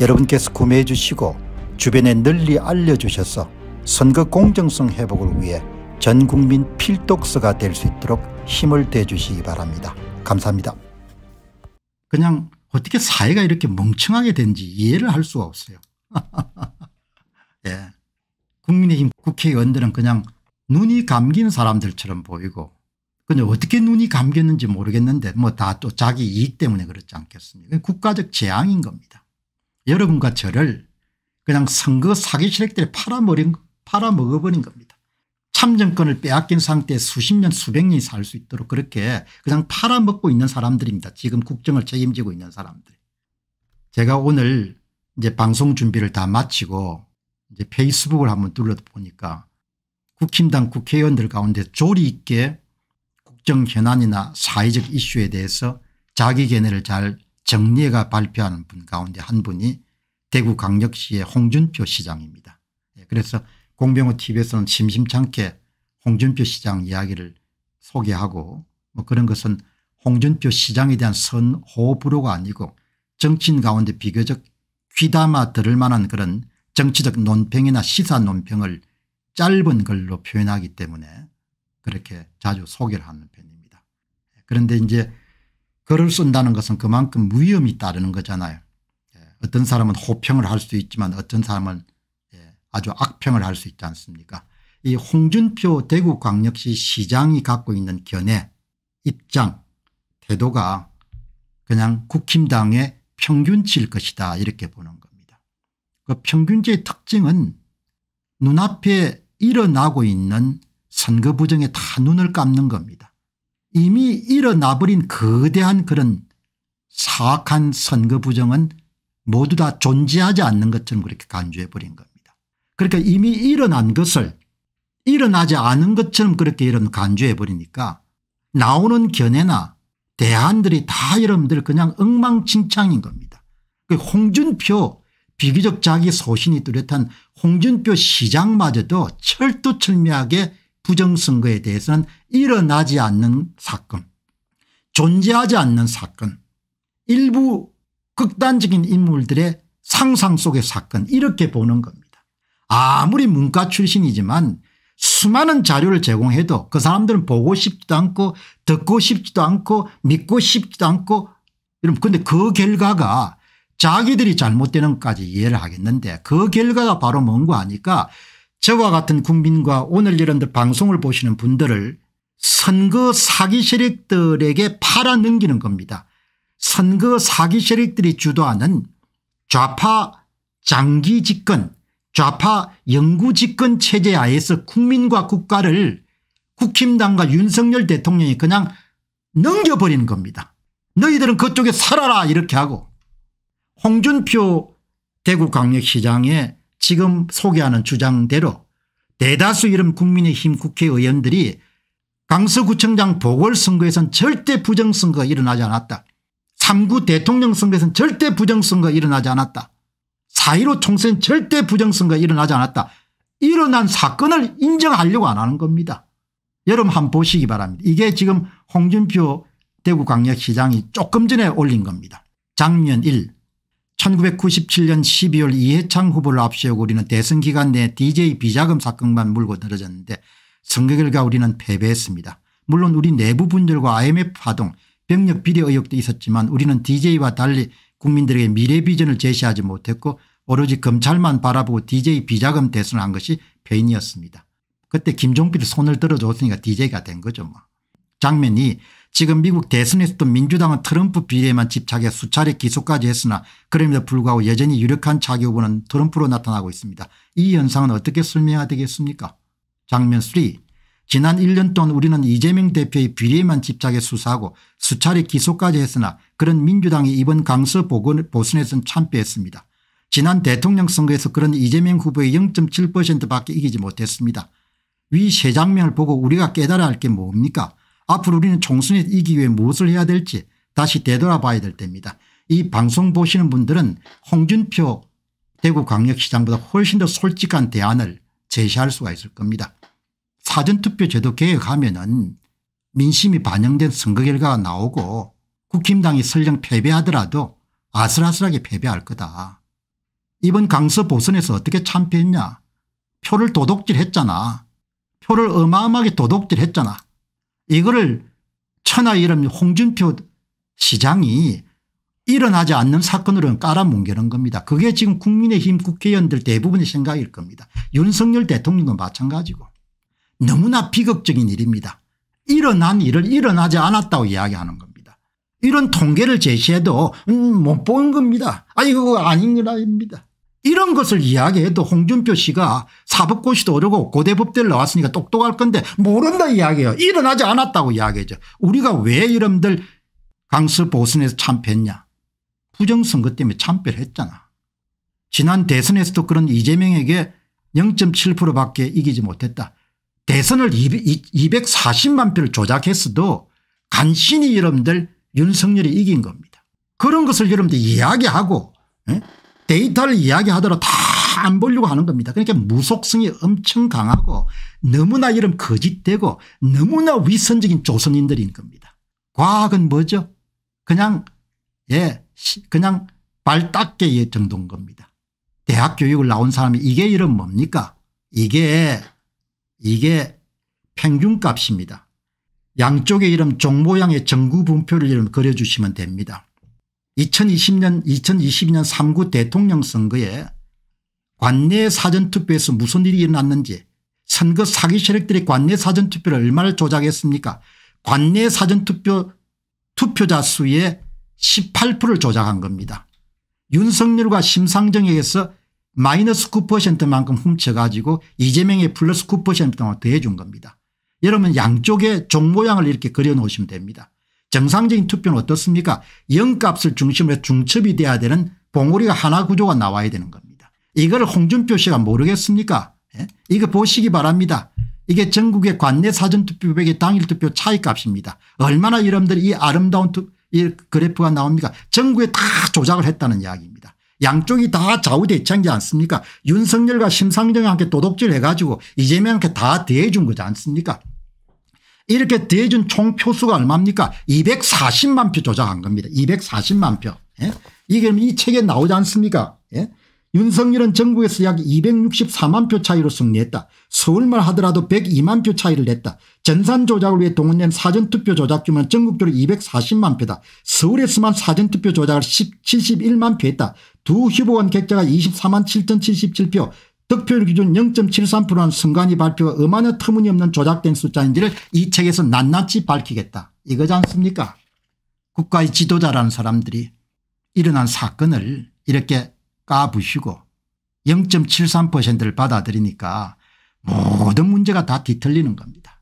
여러분께서 구매해 주시고 주변에 널리 알려주셔서 선거 공정성 회복을 위해 전국민 필독서가 될 수 있도록 힘을 대주시기 바랍니다. 감사합니다. 그냥 어떻게 사회가 이렇게 멍청하게 된지 이해를 할 수가 없어요. 예. 국민의힘 국회의원들은 그냥 눈이 감긴 사람들처럼 보이고 근데 어떻게 눈이 감겼는지 모르겠는데 뭐 다 또 자기 이익 때문에 그렇지 않겠습니까 국가적 재앙인 겁니다. 여러분과 저를 그냥 선거 사기 세력들이 팔아먹은, 팔아먹어버린 겁니다. 참정권을 빼앗긴 상태에 수십 년 수백 년이 살 수 있도록 그렇게 그냥 팔아먹고 있는 사람들입니다. 지금 국정을 책임지고 있는 사람들. 제가 오늘 이제 방송 준비를 다 마치고 이제 페이스북을 한번 둘러보니까 국힘당 국회의원들 가운데 조리 있게 국정 현안이나 사회적 이슈에 대해서 자기 견해를 잘 정리해가 발표하는 분 가운데 한 분이 대구광역시의 홍준표 시장입니다. 예, 그래서 공병호 tv에서는 심심찮게 홍준표 시장 이야기를 소개하고 뭐 그런 것은 홍준표 시장에 대한 선호불호가 아니고 정치인 가운데 비교적 귀담아 들을 만한 그런 정치적 논평이나 시사 논평을 짧은 글로 표현하기 때문에 그렇게 자주 소개를 하는 편입니다. 그런데 이제 글을 쓴다는 것은 그만큼 위험이 따르는 거잖아요. 어떤 사람은 호평을 할 수 있지만 어떤 사람은 예, 아주 악평을 할 수 있지 않습니까 이 홍준표 대구광역시 시장이 갖고 있는 견해 입장 태도가 그냥 국힘당의 평균치일 것이다 이렇게 보는 겁니다. 그 평균치의 특징은 눈앞에 일어나고 있는 선거 부정에 다 눈을 감는 겁니다. 이미 일어나버린 거대한 그런 사악한 선거 부정은 모두 다 존재하지 않는 것처럼 그렇게 간주해 버린 겁니다. 그러니까 이미 일어난 것을 일어나지 않은 것처럼 그렇게 이런 간주해 버리니까 나오는 견해나 대안들이 다 여러분들 그냥 엉망진창인 겁니다. 그 홍준표 비교적 자기 소신이 뚜렷한 홍준표 시장마저도 철두철미하게 부정선거에 대해서는 일어나지 않는 사건 존재하지 않는 사건 일부 극단적인 인물들의 상상 속의 사건 이렇게 보는 겁니다. 아무리 문과 출신이지만 수많은 자료를 제공해도 그 사람들은 보고 싶지도 않고 듣고 싶지도 않고 믿고 싶지도 않고 여러분 근데 그 결과가 자기들이 잘못되는 것까지 이해를 하겠는데 그 결과가 바로 뭔가 하니까 저와 같은 국민과 오늘 여러분들 방송을 보시는 분들을 선거 사기 세력들에게 팔아넘기는 겁니다. 선거 사기 세력들이 주도하는 좌파 장기 집권 좌파 영구 집권 체제 하에서 국민과 국가를 국힘당과 윤석열 대통령이 그냥 넘겨버리는 겁니다. 너희들은 그쪽에 살아라 이렇게 하고 홍준표 대구광역시장의 지금 소개하는 주장대로 대다수 이름 국민의힘 국회의원들이 강서구청장 보궐선거에선 절대 부정선거 가 일어나지 않았다. 3구 대통령 선거에서는 절대 부정선거 일어나지 않았다. 4.15 총선 절대 부정선거 일어나지 않았다. 일어난 사건을 인정하려고 안 하는 겁니다. 여러분 한 번 보시기 바랍니다. 이게 지금 홍준표 대구광역시장이 조금 전에 올린 겁니다. 장면 1. 1997년 12월 이해창 후보를 앞세우고 우리는 대선 기간 내 DJ 비자금 사건만 물고 늘어졌는데 선거 결과 우리는 패배했습니다. 물론 우리 내부 분열과 IMF 파동 병력 비례 의혹도 있었지만 우리는 DJ와 달리 국민들에게 미래 비전을 제시하지 못했고 오로지 검찰만 바라보고 DJ 비자금 대선을 한 것이 패인이었습니다 그때 김종필이 손을 들어줬으니까 DJ가 된 거죠. 뭐. 장면이 지금 미국 대선에서도 민주당은 트럼프 비례만 에 집착해 수차례 기소까지 했으나 그럼에도 불구하고 여전히 유력한 차기 후보는 트럼프로 나타나고 있습니다. 이 현상은 어떻게 설명해야 되겠습니까? 장면 3. 지난 1년 동안 우리는 이재명 대표의 비리에만 집착해 수사하고 수차례 기소까지 했으나 그런 민주당이 이번 강서 보선에선 참패했습니다. 지난 대통령 선거에서 그런 이재명 후보의 0.7%밖에 이기지 못했습니다. 위 세 장면을 보고 우리가 깨달아야 할 게 뭡니까 앞으로 우리는 총선에 이기 위해 무엇을 해야 될지 다시 되돌아봐야 될 때입니다. 이 방송 보시는 분들은 홍준표 대구광역시장보다 훨씬 더 솔직한 대안을 제시할 수가 있을 겁니다. 사전투표 제도 개혁하면은 민심이 반영된 선거 결과가 나오고 국힘당이 설령 패배하더라도 아슬아슬하게 패배할 거다. 이번 강서 보선에서 어떻게 참패했냐 표를 도둑질했잖아. 표를 어마어마하게 도둑질했잖아. 이거를 천하 이름 홍준표 시장이 일어나지 않는 사건으로 깔아뭉개는 겁니다. 그게 지금 국민의힘 국회의원들 대부분의 생각일 겁니다. 윤석열 대통령도 마찬가지고. 너무나 비극적인 일입니다. 일어난 일을 일어나지 않았다고 이야기하는 겁니다. 이런 통계를 제시해도 음, 못본 겁니다. 아니 그거 아닌 거랍니다. 이런 것을 이야기해도 홍준표 씨가 사법고시도 어려고 고대법대를 나왔으니까 똑똑할 건데 모른다 이야기해요. 일어나지 않았다고 이야기하죠. 우리가 왜 이름들 강서 보선에서 참패했냐. 부정선거 때문에 참패를 했잖아. 지난 대선에서도 그런 이재명에게 0.7% 밖에 이기지 못했다. 대선을 240만 표를 조작했어도 간신히 여러분들 윤석열이 이긴 겁니다. 그런 것을 여러분들 이야기하고 예? 데이터를 이야기하더라도 다 안 보려고 하는 겁니다. 그러니까 무속성이 엄청 강하고 너무나 이런 거짓되고 너무나 위선적인 조선인들인 겁니다. 과학은 뭐죠? 그냥 예 그냥 발 닦게 정도인 겁니다. 대학 교육을 나온 사람이 이게 이름 뭡니까? 이게 이게 평균값입니다. 양쪽의 이름 종모양의 정구분표를 이름 그려주시면 됩니다. 2020년 2022년 3구 대통령 선거에 관내 사전투표에서 무슨 일이 일어났는지 선거 사기 세력들이 관내 사전투표를 얼마나 조작했습니까 관내 사전투표 투표자 수의 18%를 조작한 겁니다. 윤석열과 심상정에게서 마이너스 9%만큼 훔쳐가지고 이재명의 플러스 9%만 더해준 겁니다. 여러분 양쪽의 종 모양을 이렇게 그려놓으시면 됩니다. 정상적인 투표는 어떻습니까 0값을 중심으로 중첩이 돼야 되는 봉우리가 하나 구조가 나와야 되는 겁니다. 이걸 홍준표 씨가 모르겠습니까 예? 이거 보시기 바랍니다. 이게 전국의 관내 사전투표백의 당일투표 차이값입니다. 얼마나 여러분들이 이 아름다운 투, 이 그래프가 나옵니까 전국에 다 조작을 했다는 이야기입니다. 양쪽이 다 좌우대치한 게 않습니까 윤석열과 심상정한테 도둑질해가지고 이재명한테 다 대해준 거지 않습니까 이렇게 대해준 총 표수가 얼마입니까 240만 표 조작한 겁니다 240만 표 예? 이게 이 책에 나오지 않습니까 예? 윤석열은 전국에서 약 264만 표 차이로 승리했다. 서울말 하더라도 102만 표 차이를 냈다. 전산 조작을 위해 동원된 사전투표 조작규모는 전국적으로 240만 표다. 서울에서만 사전투표 조작을 1 71만 표 했다. 두휴보원 객자가 24만 7,077표 득표율 기준 0 7 3라는선관이 발표가 어마나 터무니없는 조작된 숫자인지를 이 책에서 낱낱이 밝히겠다. 이거지 않습니까? 국가의 지도자라는 사람들이 일어난 사건을 이렇게 까부시고 0.73%를 받아들이니까 모든 문제가 다 뒤틀리는 겁니다.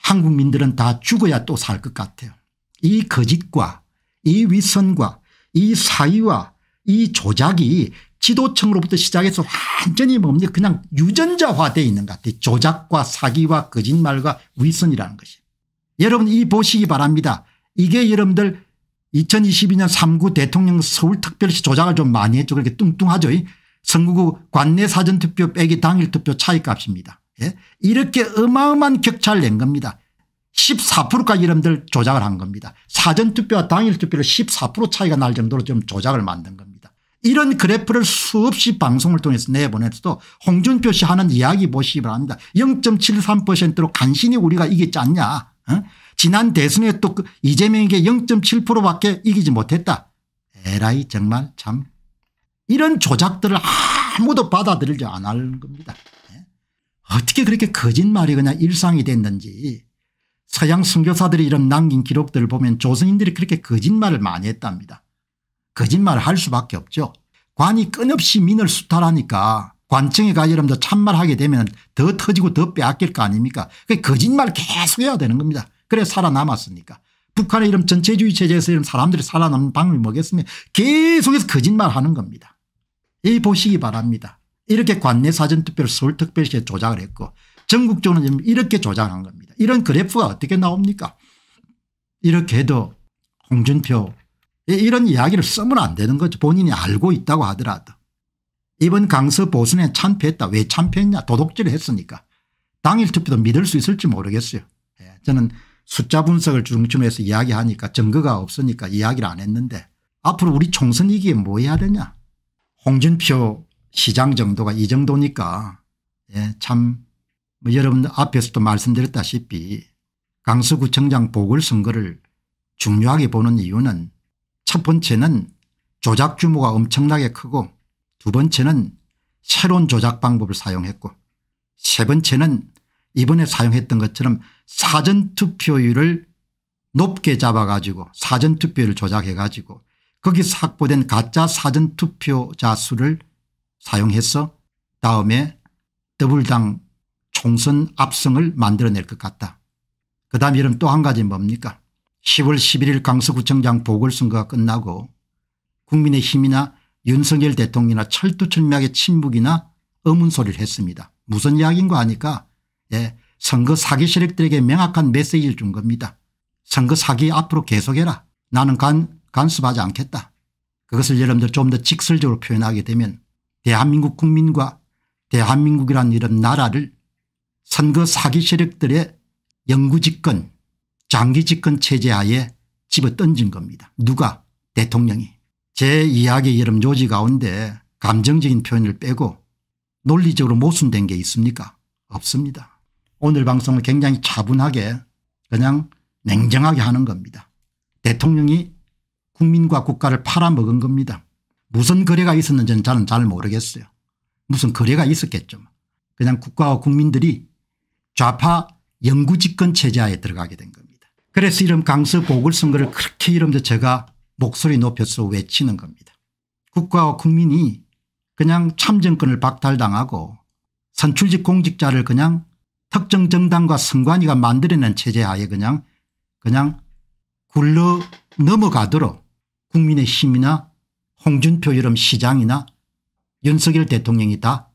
한국민들은 다 죽어야 또 살 것 같아요. 이 거짓과 이 위선과 이 사의와 이 조작이 지도층으로부터 시작해서 완전히 뭡니까 그냥 유전자화되 있는 것 같아요. 조작과 사기와 거짓말과 위선이라는 것이. 여러분 이 보시기 바랍니다. 이게 여러분들 2022년 3구 대통령 서울특별시 조작을 좀 많이 했죠. 그렇게 뚱뚱하죠. 선거구 관내 사전투표 빼기 당일투표 차이값입니다. 예? 이렇게 어마어마한 격차를 낸 겁니다. 14%까지 이름들 조작을 한 겁니다. 사전투표와 당일투표를 14% 차이가 날 정도로 좀 조작을 만든 겁니다. 이런 그래프를 수없이 방송을 통해서 내보내서도 홍준표 씨 하는 이야기 보시기 바랍니다. 0.73%로 간신히 우리가 이겼지 않냐. 어? 지난 대선에 또 그 이재명에게 0.7% 밖에 이기지 못했다. 에라이 정말 참 이런 조작들을 아무도 받아들이지 않을 겁니다. 예? 어떻게 그렇게 거짓말이 그냥 일상이 됐는지 서양 선교사들이 이런 남긴 기록들을 보면 조선인들이 그렇게 거짓말을 많이 했답니다. 거짓말을 할 수밖에 없죠. 관이 끊없이 민을 수탈하니까 관청에 가 여러분들 참말하게 되면 더 터지고 더 빼앗길 거 아닙니까 거짓말 계속 해야 되는 겁니다. 그래 살아남았으니까. 북한의 이런 전체주의 체제에서 이런 사람들이 살아남는 방법이 뭐겠습니까 계속해서 거짓말하는 겁니다. 이 보시기 바랍니다. 이렇게 관내 사전투표 서울특별시에 조작을 했고 전국적으로 이렇게 조작한 겁니다. 이런 그래프가 어떻게 나옵니까 이렇게 도 홍준표 이런 이야기를 쓰면 안 되는 거죠. 본인이 알고 있다고 하더라도. 이번 강서 보수는 참패했다. 왜 참패했냐 도둑질을 했으니까. 당일 투표도 믿을 수 있을지 모르겠어요. 예, 저는 숫자 분석을 중점해서 이야기하니까 증거가 없으니까 이야기를 안 했는데 앞으로 우리 총선 이기에 뭐 해야 되냐 홍준표 시장 정도가 이 정도니까 예, 참뭐 여러분 앞에서도 말씀드렸다시피 강서구청장 보궐선거를 중요하게 보는 이유는 첫 번째는 조작 규모가 엄청나게 크고 두 번째는 새로운 조작 방법을 사용했고 세 번째는 이번에 사용했던 것처럼 사전투표율을 높게 잡아가지고 사전투표율을 조작해가지고 거기 확보된 가짜 사전투표자 수를 사용해서 다음에 더블당 총선 압승을 만들어낼 것 같다. 그 다음 이름또한 가지 뭡니까 10월 11일 강서구청장 보궐선거가 끝나고 국민의힘이나 윤석열 대통령이나 철두철미하게 침묵이나 어문소리를 했습니다. 무슨 이야기인 거 아니까 예, 선거 사기 세력들에게 명확한 메시지를 준 겁니다. 선거 사기 앞으로 계속해라. 나는 간, 간섭하지 않겠다. 그것을 여러분들 좀 더 직설적으로 표현하게 되면 대한민국 국민과 대한민국이란 이름 나라를 선거 사기 세력들의 영구집권 장기집권 체제하에 집어던진 겁니다. 누가 대통령이 제 이야기 여름 조지 가운데 감정적인 표현을 빼고 논리적으로 모순된 게 있습니까 없습니다. 오늘 방송을 굉장히 차분하게 그냥 냉정하게 하는 겁니다. 대통령이 국민과 국가를 팔아먹은 겁니다. 무슨 거래가 있었는지는 저는 잘 모르겠어요. 무슨 거래가 있었겠죠. 그냥 국가와 국민들이 좌파 영구집권 체제하에 들어가게 된 겁니다. 그래서 이름 강서 보궐선거를 그렇게 이름도 제가 목소리 높여서 외치는 겁니다. 국가와 국민이 그냥 참정권을 박탈당하고 선출직 공직자를 그냥 특정 정당과 선관위가 만들어낸 체제 하에 그냥 그냥 굴러 넘어가도록 국민의힘이나 홍준표 여름 시장이나 윤석열 대통령이 다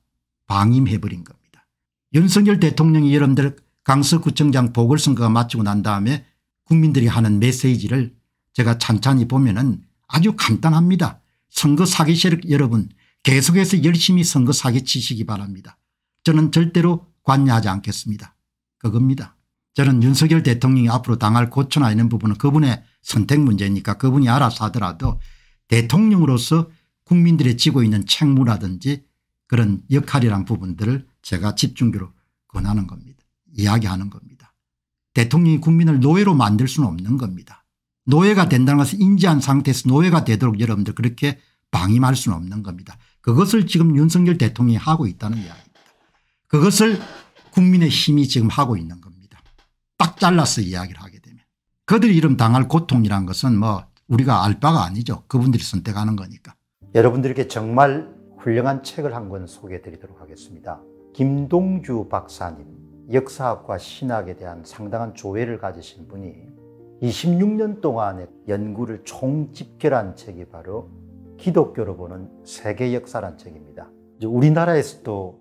방임해버린 겁니다. 윤석열 대통령이 여러분들 강서구청장 보궐선거가 마치고 난 다음에 국민들이 하는 메시지를 제가 찬찬히 보면 은 아주 간단합니다. 선거 사기 세력 여러분 계속해서 열심히 선거 사기 치시기 바랍니다. 저는 절대로 관여하지 않겠습니다. 그겁니다. 저는 윤석열 대통령이 앞으로 당할 고쳐나 있는 부분은 그분의 선택 문제니까 그분이 알아서 하더라도 대통령으로서 국민들이 지고 있는 책무라든지 그런 역할이란 부분들을 제가 집중적으로 권하는 겁니다. 이야기하는 겁니다. 대통령이 국민을 노예로 만들 수는 없는 겁니다. 노예가 된다는 것을 인지한 상태에서 노예가 되도록 여러분들 그렇게 방임할 수는 없는 겁니다. 그것을 지금 윤석열 대통령이 하고 있다는 이야기 그것을 국민의힘이 지금 하고 있는 겁니다. 딱 잘라서 이야기를 하게 되면. 그들 이름 이 당할 고통이란 것은 뭐 우리가 알 바가 아니죠. 그분들이 선택하는 거니까. 여러분들께 정말 훌륭한 책을 한 권 소개해 드리도록 하겠습니다. 김동주 박사님, 역사학과 신학에 대한 상당한 조회를 가지신 분이 26년 동안의 연구를 총집결한 책이 바로 기독교로 보는 세계 역사란 책입니다. 우리나라에서도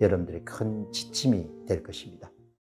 여러분들의 큰 지침이 될 것입니다.